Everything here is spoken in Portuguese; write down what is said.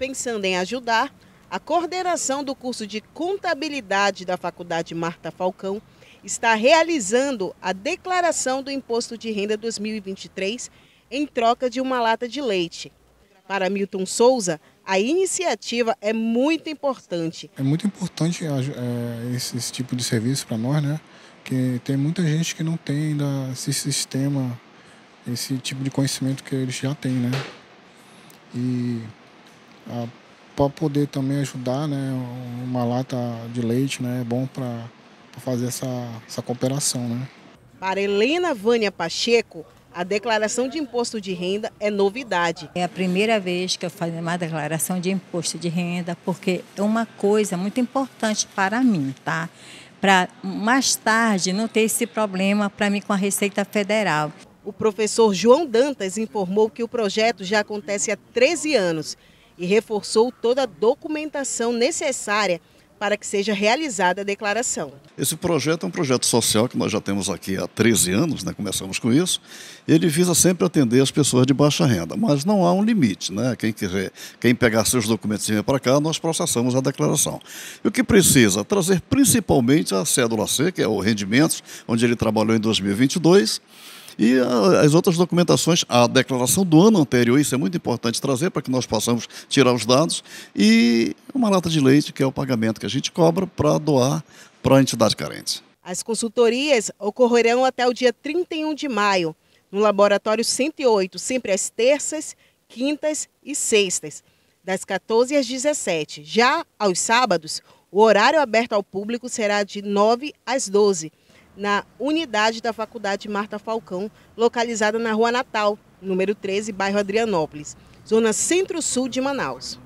pensando em ajudar, a coordenação do curso de Contabilidade da Faculdade Marta Falcão está realizando a declaração do Imposto de Renda 2023 em troca de uma lata de leite. Para Milton Souza, a iniciativa é muito importante. É muito importante é, esse, esse, tipo de serviço para nós, né? Que tem muita gente que não tem ainda esse sistema, esse tipo de conhecimento que eles já têm, né? E ah, para poder também ajudar, né? Uma lata de leite, né? É bom para fazer essa, essa cooperação, né? Para Helena Vânia Pacheco, a declaração de imposto de renda é novidade. É a primeira vez que eu faço uma declaração de imposto de renda, porque é uma coisa muito importante para mim, tá? Para mais tarde não ter esse problema para mim com a Receita Federal. O professor João Dantas informou que o projeto já acontece há 13 anos e reforçou toda a documentação necessária para que seja realizada a declaração. Esse projeto é um projeto social que nós já temos aqui há 13 anos, né? começamos com isso. Ele visa sempre atender as pessoas de baixa renda, mas não há um limite. Né? Quem, quiser, quem pegar seus documentos e vir para cá, nós processamos a declaração. E o que precisa? Trazer principalmente a cédula C, que é o rendimentos, onde ele trabalhou em 2022, e as outras documentações, a declaração do ano anterior, isso é muito importante trazer para que nós possamos tirar os dados, e uma lata de leite, que é o pagamento que a gente cobra para doar para a entidade carente. As consultorias ocorrerão até o dia 31 de maio, no Laboratório 108, sempre às terças, quintas e sextas, das 14 às 17. Já aos sábados, o horário aberto ao público será de 9 às 12 na unidade da Faculdade Marta Falcão, localizada na Rua Natal, número 13, bairro Adrianópolis, zona centro-sul de Manaus.